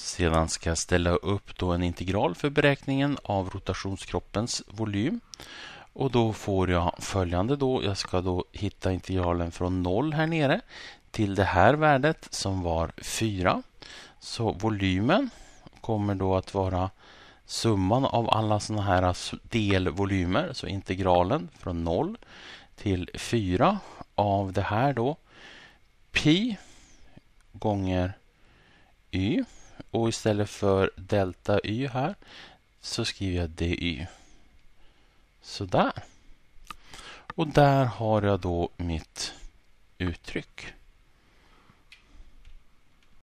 Sedan ska jag ställa upp då en integral för beräkningen av rotationskroppens volym. Och då får jag följande då. Jag ska då hitta integralen från 0 här nere till det här värdet som var 4. Så volymen kommer då att vara summan av alla sådana här delvolymer, så integralen från 0 till 4 av det här då pi gånger y och istället för delta y här så skriver jag dy. Sådär. Och där har jag då mitt uttryck.